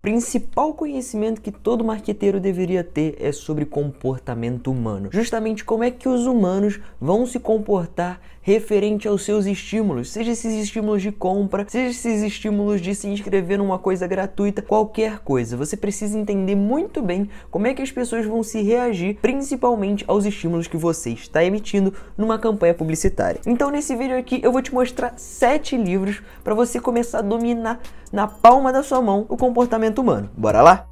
principal conhecimento que todo marqueteiro deveria ter é sobre comportamento humano. Justamente como é que os humanos vão se comportar referente aos seus estímulos, seja esses estímulos de compra, seja esses estímulos de se inscrever numa coisa gratuita, qualquer coisa. Você precisa entender muito bem como é que as pessoas vão se reagir, principalmente aos estímulos que você está emitindo numa campanha publicitária. Então, nesse vídeo aqui, eu vou te mostrar sete livros para você começar a dominar na palma da sua mão o comportamento humano. Bora lá?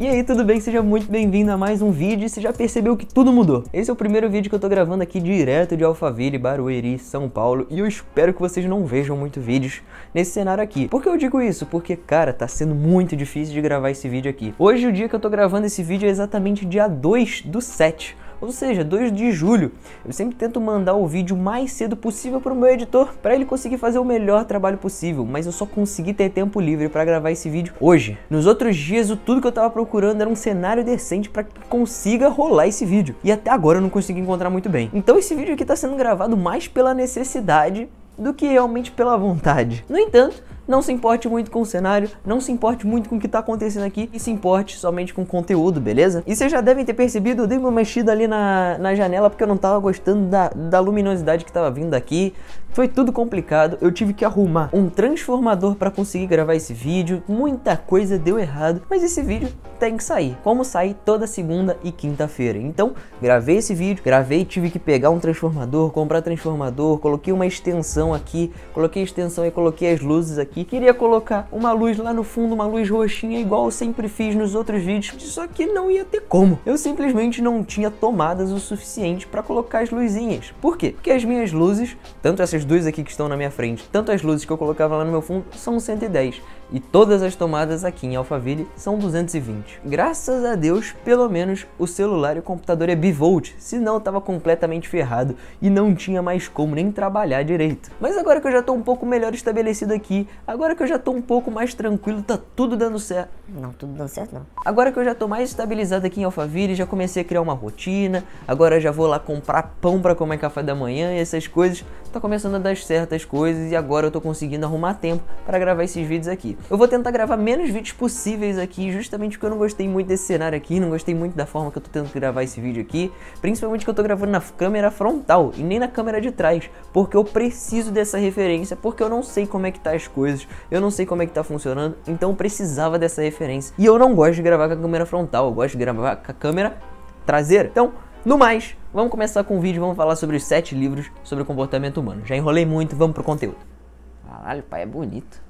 E aí, tudo bem? Seja muito bem-vindo a mais um vídeo você já percebeu que tudo mudou. Esse é o primeiro vídeo que eu tô gravando aqui direto de Alphaville, Barueri, São Paulo e eu espero que vocês não vejam muito vídeos nesse cenário aqui. Por que eu digo isso? Porque, cara, tá sendo muito difícil de gravar esse vídeo aqui. Hoje, o dia que eu tô gravando esse vídeo é exatamente dia 2 do 7 ou seja, 2 de julho. Eu sempre tento mandar o vídeo mais cedo possível para o meu editor, para ele conseguir fazer o melhor trabalho possível, mas eu só consegui ter tempo livre para gravar esse vídeo hoje. Nos outros dias, o tudo que eu estava procurando era um cenário decente para que consiga rolar esse vídeo, e até agora eu não consegui encontrar muito bem. Então esse vídeo aqui está sendo gravado mais pela necessidade do que realmente pela vontade. No entanto, não se importe muito com o cenário, não se importe muito com o que tá acontecendo aqui e se importe somente com o conteúdo, beleza? E vocês já devem ter percebido, eu dei uma mexida ali na, na janela porque eu não tava gostando da, da luminosidade que tava vindo aqui. Foi tudo complicado, eu tive que arrumar um transformador para conseguir gravar esse vídeo, muita coisa deu errado, mas esse vídeo tem que sair, como sair? toda segunda e quinta-feira. Então, gravei esse vídeo, gravei, tive que pegar um transformador, comprar transformador, coloquei uma extensão aqui, coloquei a extensão e coloquei as luzes aqui, aqui. Queria colocar uma luz lá no fundo, uma luz roxinha, igual eu sempre fiz nos outros vídeos, só que não ia ter como. Eu simplesmente não tinha tomadas o suficiente para colocar as luzinhas. Por quê? Porque as minhas luzes, tanto essas duas aqui que estão na minha frente, tanto as luzes que eu colocava lá no meu fundo, são 110. E todas as tomadas aqui em Alphaville são 220. Graças a Deus, pelo menos o celular e o computador é bivolt, senão eu estava completamente ferrado e não tinha mais como nem trabalhar direito. Mas agora que eu já estou um pouco melhor estabelecido aqui, Agora que eu já tô um pouco mais tranquilo, tá tudo dando certo. Não, tudo dando certo não. Agora que eu já tô mais estabilizado aqui em Alphaville, já comecei a criar uma rotina, agora já vou lá comprar pão para comer café da manhã e essas coisas, tá começando a dar certas coisas e agora eu tô conseguindo arrumar tempo para gravar esses vídeos aqui. Eu vou tentar gravar menos vídeos possíveis aqui, justamente porque eu não gostei muito desse cenário aqui, não gostei muito da forma que eu tô tendo que gravar esse vídeo aqui, principalmente que eu tô gravando na câmera frontal e nem na câmera de trás, porque eu preciso dessa referência, porque eu não sei como é que tá as coisas coisas, eu não sei como é que tá funcionando, então precisava dessa referência. E eu não gosto de gravar com a câmera frontal, eu gosto de gravar com a câmera traseira. Então, no mais, vamos começar com o vídeo, vamos falar sobre os sete livros sobre o comportamento humano. Já enrolei muito, vamos pro conteúdo. Caralho, pai, é bonito.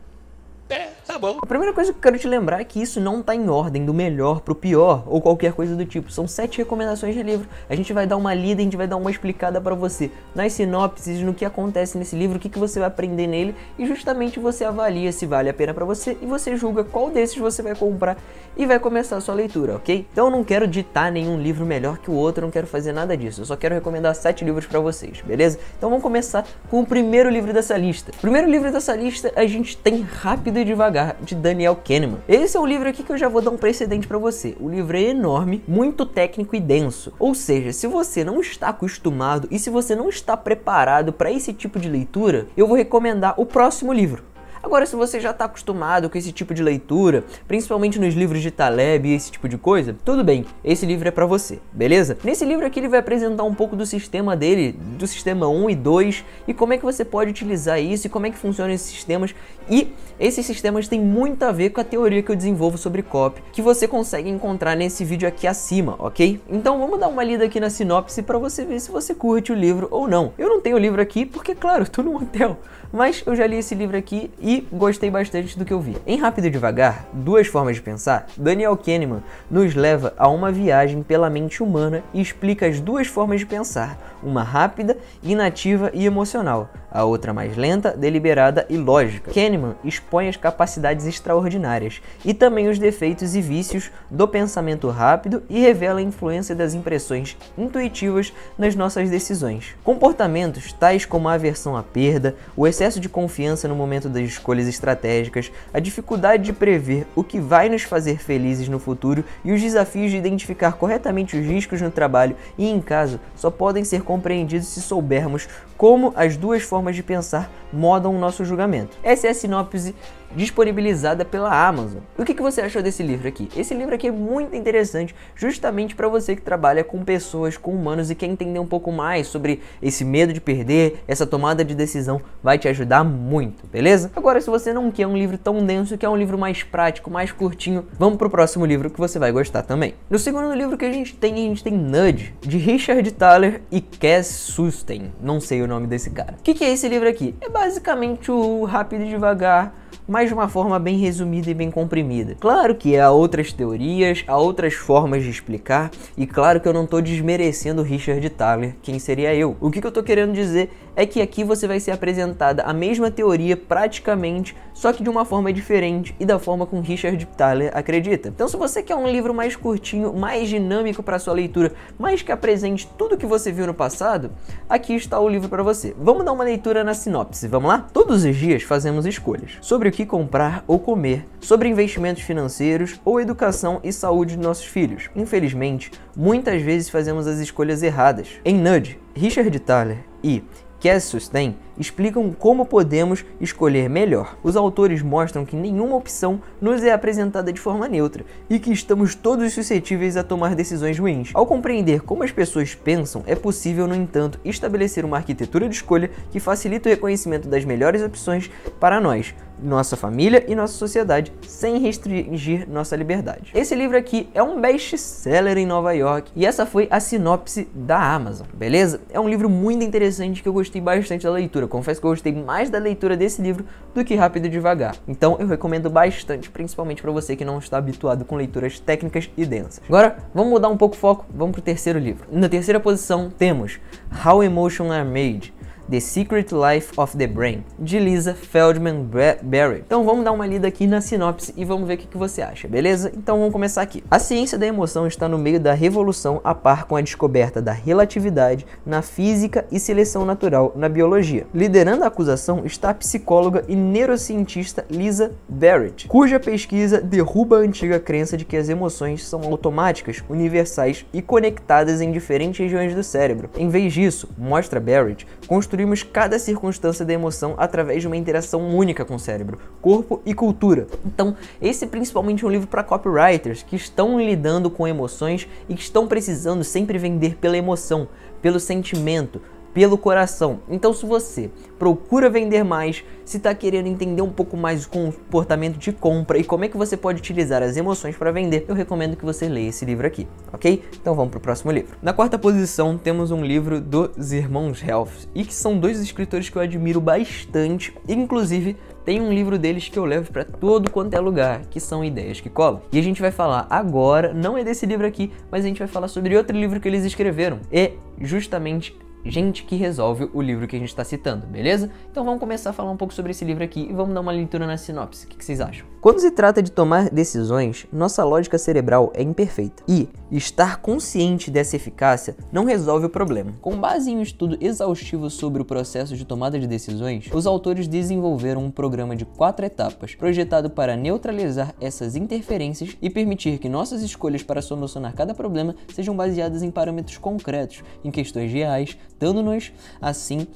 Tá bom. A primeira coisa que eu quero te lembrar é que isso não tá em ordem do melhor pro pior ou qualquer coisa do tipo. São sete recomendações de livro. A gente vai dar uma lida, a gente vai dar uma explicada para você nas sinopses, no que acontece nesse livro, o que, que você vai aprender nele e justamente você avalia se vale a pena para você e você julga qual desses você vai comprar e vai começar a sua leitura, ok? Então eu não quero ditar nenhum livro melhor que o outro, não quero fazer nada disso. Eu só quero recomendar sete livros para vocês, beleza? Então vamos começar com o primeiro livro dessa lista. O primeiro livro dessa lista a gente tem rápido e devagar Lugar, de Daniel Kahneman. Esse é um livro aqui que eu já vou dar um precedente para você. O livro é enorme, muito técnico e denso. Ou seja, se você não está acostumado e se você não está preparado para esse tipo de leitura, eu vou recomendar o próximo livro. Agora, se você já está acostumado com esse tipo de leitura, principalmente nos livros de Taleb e esse tipo de coisa, tudo bem, esse livro é para você, beleza? Nesse livro aqui ele vai apresentar um pouco do sistema dele, do sistema 1 e 2, e como é que você pode utilizar isso e como é que funcionam esses sistemas. E esses sistemas têm muito a ver com a teoria que eu desenvolvo sobre copy, que você consegue encontrar nesse vídeo aqui acima, ok? Então vamos dar uma lida aqui na sinopse para você ver se você curte o livro ou não. Eu não tenho o livro aqui porque, claro, estou num hotel, mas eu já li esse livro aqui e e gostei bastante do que eu vi. Em Rápido e Devagar, Duas Formas de Pensar, Daniel Kahneman nos leva a uma viagem pela mente humana e explica as duas formas de pensar, uma rápida, inativa e emocional, a outra mais lenta, deliberada e lógica. Kahneman expõe as capacidades extraordinárias e também os defeitos e vícios do pensamento rápido e revela a influência das impressões intuitivas nas nossas decisões. Comportamentos tais como a aversão à perda, o excesso de confiança no momento das escolhas estratégicas, a dificuldade de prever o que vai nos fazer felizes no futuro e os desafios de identificar corretamente os riscos no trabalho e em casa só podem ser compreendidos se soubermos como as duas formas de pensar modam o nosso julgamento. Essa é a sinopse disponibilizada pela Amazon. E o que, que você achou desse livro aqui? Esse livro aqui é muito interessante, justamente para você que trabalha com pessoas, com humanos e quer entender um pouco mais sobre esse medo de perder, essa tomada de decisão, vai te ajudar muito, beleza? Agora, se você não quer um livro tão denso, quer um livro mais prático, mais curtinho, vamos pro próximo livro que você vai gostar também. No segundo livro que a gente tem, a gente tem Nudge, de Richard Thaler e Cass Susten. Não sei o nome desse cara. O que, que é esse livro aqui? É basicamente o Rápido e Devagar mas de uma forma bem resumida e bem comprimida. Claro que há outras teorias, há outras formas de explicar, e claro que eu não estou desmerecendo Richard Thaler, quem seria eu. O que, que eu estou querendo dizer é que aqui você vai ser apresentada a mesma teoria praticamente, só que de uma forma diferente e da forma com Richard Thaler acredita. Então, se você quer um livro mais curtinho, mais dinâmico para sua leitura, mas que apresente tudo que você viu no passado, aqui está o livro para você. Vamos dar uma leitura na sinopse, vamos lá? Todos os dias fazemos escolhas sobre o que comprar ou comer, sobre investimentos financeiros ou educação e saúde de nossos filhos. Infelizmente, muitas vezes fazemos as escolhas erradas. Em Nudge, Richard Thaler e que as é sustém explicam como podemos escolher melhor. Os autores mostram que nenhuma opção nos é apresentada de forma neutra e que estamos todos suscetíveis a tomar decisões ruins. Ao compreender como as pessoas pensam, é possível, no entanto, estabelecer uma arquitetura de escolha que facilite o reconhecimento das melhores opções para nós, nossa família e nossa sociedade sem restringir nossa liberdade. Esse livro aqui é um best-seller em Nova York e essa foi a sinopse da Amazon, beleza? É um livro muito interessante que eu gostei bastante da leitura confesso que eu gostei mais da leitura desse livro do que Rápido e Devagar. Então eu recomendo bastante, principalmente para você que não está habituado com leituras técnicas e densas. Agora, vamos mudar um pouco o foco, vamos para o terceiro livro. Na terceira posição temos How Emotions Are Made, The Secret Life of the Brain, de Lisa Feldman Barrett. Então vamos dar uma lida aqui na sinopse e vamos ver o que você acha, beleza? Então vamos começar aqui. A ciência da emoção está no meio da revolução a par com a descoberta da relatividade na física e seleção natural na biologia. Liderando a acusação está a psicóloga e neurocientista Lisa Barrett, cuja pesquisa derruba a antiga crença de que as emoções são automáticas, universais e conectadas em diferentes regiões do cérebro. Em vez disso, mostra Barrett construir construímos cada circunstância da emoção através de uma interação única com o cérebro, corpo e cultura. Então, esse é principalmente é um livro para copywriters que estão lidando com emoções e que estão precisando sempre vender pela emoção, pelo sentimento, pelo coração. Então, se você procura vender mais, se está querendo entender um pouco mais o comportamento de compra e como é que você pode utilizar as emoções para vender, eu recomendo que você leia esse livro aqui, ok? Então vamos para o próximo livro. Na quarta posição temos um livro dos Irmãos Health e que são dois escritores que eu admiro bastante, inclusive tem um livro deles que eu levo para todo quanto é lugar, que são Ideias que Colam. E a gente vai falar agora, não é desse livro aqui, mas a gente vai falar sobre outro livro que eles escreveram, é justamente gente que resolve o livro que a gente está citando, beleza? Então vamos começar a falar um pouco sobre esse livro aqui e vamos dar uma leitura na sinopse. O que, vocês acham? Quando se trata de tomar decisões, nossa lógica cerebral é imperfeita e estar consciente dessa eficácia não resolve o problema. Com base em um estudo exaustivo sobre o processo de tomada de decisões, os autores desenvolveram um programa de quatro etapas projetado para neutralizar essas interferências e permitir que nossas escolhas para solucionar cada problema sejam baseadas em parâmetros concretos, em questões reais, dando nos assim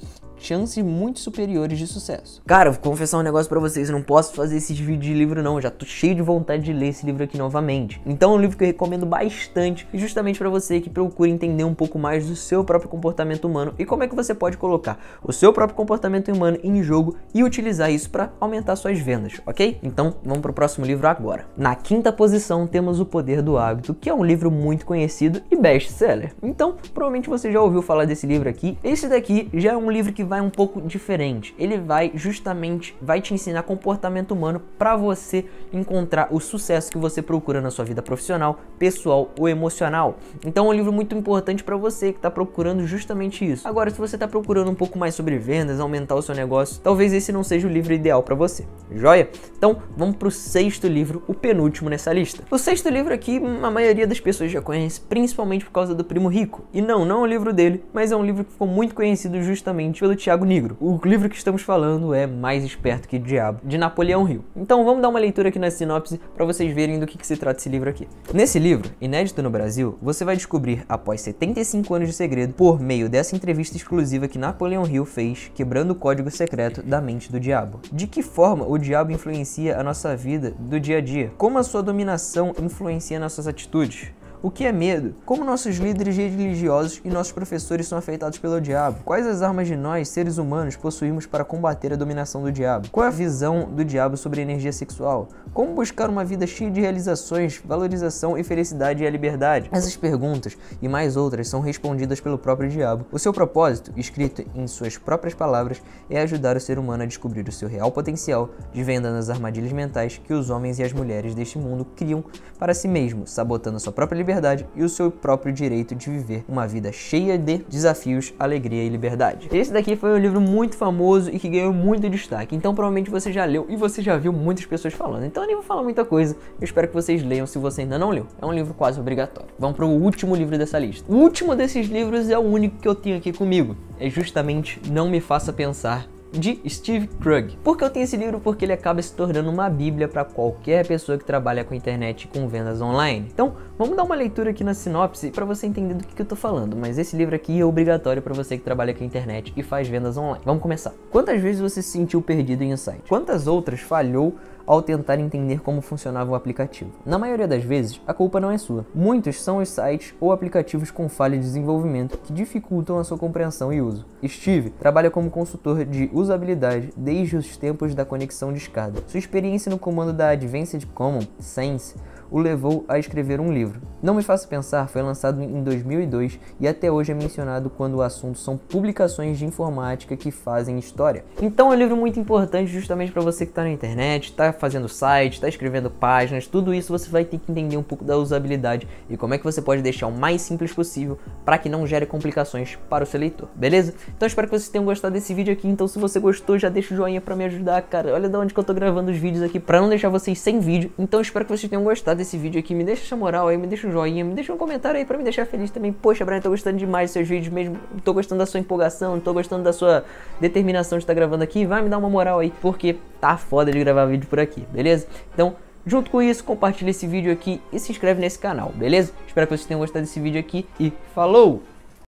chances muito superiores de sucesso. Cara, vou confessar um negócio para vocês, não posso fazer esses vídeos tipo de livro não, eu já tô cheio de vontade de ler esse livro aqui novamente. Então é um livro que eu recomendo bastante, justamente para você que procura entender um pouco mais do seu próprio comportamento humano e como é que você pode colocar o seu próprio comportamento humano em jogo e utilizar isso para aumentar suas vendas, ok? Então vamos para o próximo livro agora. Na quinta posição temos O Poder do Hábito, que é um livro muito conhecido e best-seller. Então provavelmente você já ouviu falar desse livro aqui. Esse daqui já é um livro que vai vai um pouco diferente. Ele vai justamente vai te ensinar comportamento humano para você encontrar o sucesso que você procura na sua vida profissional, pessoal ou emocional. Então é um livro muito importante para você que está procurando justamente isso. Agora, se você está procurando um pouco mais sobre vendas, aumentar o seu negócio, talvez esse não seja o livro ideal para você. Joia? Então vamos para o sexto livro, o penúltimo nessa lista. O sexto livro aqui a maioria das pessoas já conhece, principalmente por causa do Primo Rico. E não, não é um livro dele, mas é um livro que ficou muito conhecido justamente pelo Tiago Negro. O livro que estamos falando é Mais Esperto que Diabo, de Napoleão Hill. Então vamos dar uma leitura aqui na sinopse para vocês verem do que, que se trata esse livro aqui. Nesse livro, inédito no Brasil, você vai descobrir, após 75 anos de segredo, por meio dessa entrevista exclusiva que Napoleão Hill fez, quebrando o código secreto da mente do diabo. De que forma o diabo influencia a nossa vida do dia a dia? Como a sua dominação influencia nossas atitudes? O que é medo? Como nossos líderes religiosos e nossos professores são afetados pelo diabo? Quais as armas de nós, seres humanos, possuímos para combater a dominação do diabo? Qual é a visão do diabo sobre a energia sexual? Como buscar uma vida cheia de realizações, valorização e felicidade e a liberdade? Essas perguntas e mais outras são respondidas pelo próprio diabo. O seu propósito, escrito em suas próprias palavras, é ajudar o ser humano a descobrir o seu real potencial, desvendando as armadilhas mentais que os homens e as mulheres deste mundo criam para si mesmo, sabotando sua própria liberdade liberdade e o seu próprio direito de viver uma vida cheia de desafios, alegria e liberdade. Esse daqui foi um livro muito famoso e que ganhou muito destaque, então provavelmente você já leu e você já viu muitas pessoas falando, então eu nem vou falar muita coisa, eu espero que vocês leiam se você ainda não leu, é um livro quase obrigatório. Vamos para o último livro dessa lista. O último desses livros é o único que eu tenho aqui comigo, é justamente Não Me Faça Pensar, de Steve Krug. Por que eu tenho esse livro? Porque ele acaba se tornando uma bíblia para qualquer pessoa que trabalha com internet e com vendas online. Então, vamos dar uma leitura aqui na sinopse para você entender do que, que eu estou falando, mas esse livro aqui é obrigatório para você que trabalha com internet e faz vendas online. Vamos começar. Quantas vezes você se sentiu perdido em um site? Quantas outras falhou ao tentar entender como funcionava o aplicativo. Na maioria das vezes, a culpa não é sua. Muitos são os sites ou aplicativos com falha de desenvolvimento que dificultam a sua compreensão e uso. Steve trabalha como consultor de usabilidade desde os tempos da conexão de escada. Sua experiência no comando da Advanced Common, Sense, o levou a escrever um livro. Não Me Faça Pensar foi lançado em 2002 e até hoje é mencionado quando o assunto são publicações de informática que fazem história. Então é um livro muito importante justamente para você que está na internet, está fazendo site, está escrevendo páginas, tudo isso você vai ter que entender um pouco da usabilidade e como é que você pode deixar o mais simples possível para que não gere complicações para o seu leitor, beleza? Então espero que vocês tenham gostado desse vídeo aqui, então se você gostou já deixa o joinha para me ajudar, cara. Olha da onde que eu tô gravando os vídeos aqui para não deixar vocês sem vídeo. Então espero que vocês tenham gostado desse vídeo aqui, me deixa essa moral aí, me deixa um joinha, me deixa um comentário aí pra me deixar feliz também. Poxa, Brian, tô gostando demais dos seus vídeos mesmo, tô gostando da sua empolgação, tô gostando da sua determinação de estar tá gravando aqui. Vai me dar uma moral aí, porque tá foda de gravar vídeo por aqui, beleza? Então, junto com isso, compartilha esse vídeo aqui e se inscreve nesse canal, beleza? Espero que vocês tenham gostado desse vídeo aqui e falou!